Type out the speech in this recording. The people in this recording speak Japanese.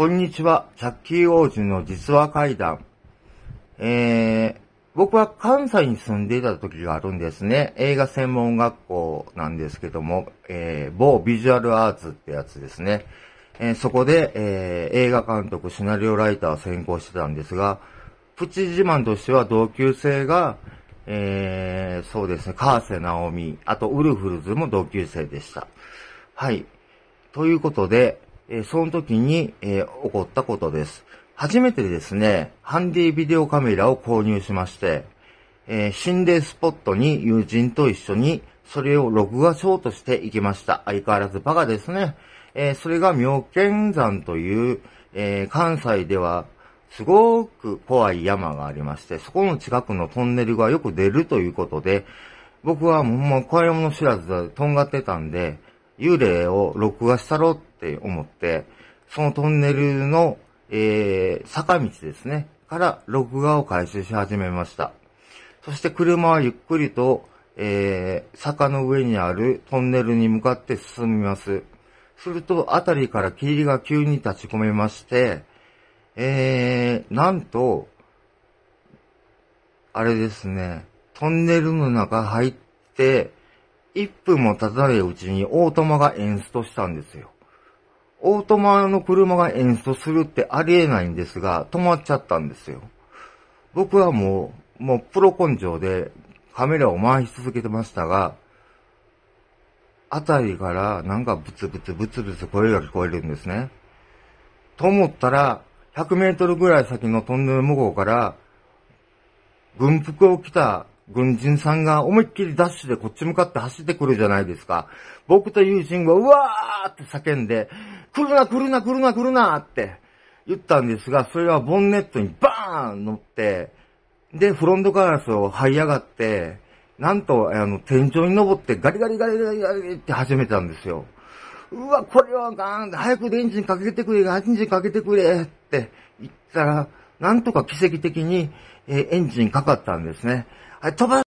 こんにちは、チャッキー王子の実話怪談。えー、僕は関西に住んでいた時があるんですね。映画専門学校なんですけども、えー、某ビジュアルアーツってやつですね。えー、そこで、えー、映画監督、シナリオライターを専攻してたんですが、プチ自慢としては同級生が、えー、そうですね、河瀬直美、あとウルフルズも同級生でした。はい。ということで、えその時に、え起こったことです。初めてですね、ハンディビデオカメラを購入しまして、え心霊スポットに友人と一緒にそれを録画しようとしていきました。相変わらずバカですね。えそれが妙見山という、え関西ではすごく怖い山がありまして、そこの近くのトンネルがよく出るということで、僕はもう怖いもの知らずとんがってたんで、幽霊を録画したろって思って、そのトンネルの、えー、坂道ですね、から録画を開始し始めました。そして車はゆっくりと、えー、坂の上にあるトンネルに向かって進みます。すると、あたりから霧が急に立ち込めまして、えー、なんと、あれですね、トンネルの中入って、1分も経たないうちにオートマがエンストしたんですよ。オートマの車がエンストするってありえないんですが、止まっちゃったんですよ。僕はもう、もうプロ根性でカメラを回し続けてましたが、あたりからなんかブツブツブツブツ声が聞こえるんですね。と思ったら、100メートルぐらい先のトンネル向こうから、軍服を着た軍人さんが思いっきりダッシュでこっち向かって走ってくるじゃないですか。僕と友人はうわーって叫んで、来るな来るな来るな来るなって言ったんですが、それはボンネットにバーン乗って、で、フロントガラスを這い上がって、なんと、あの、天井に登ってガリガリガリガリガリって始めたんですよ。うわ、これはガーン早くエンジンかけてくれ、エンジンかけてくれって言ったら、なんとか奇跡的に、えー、エンジンかかったんですね。はい、飛ば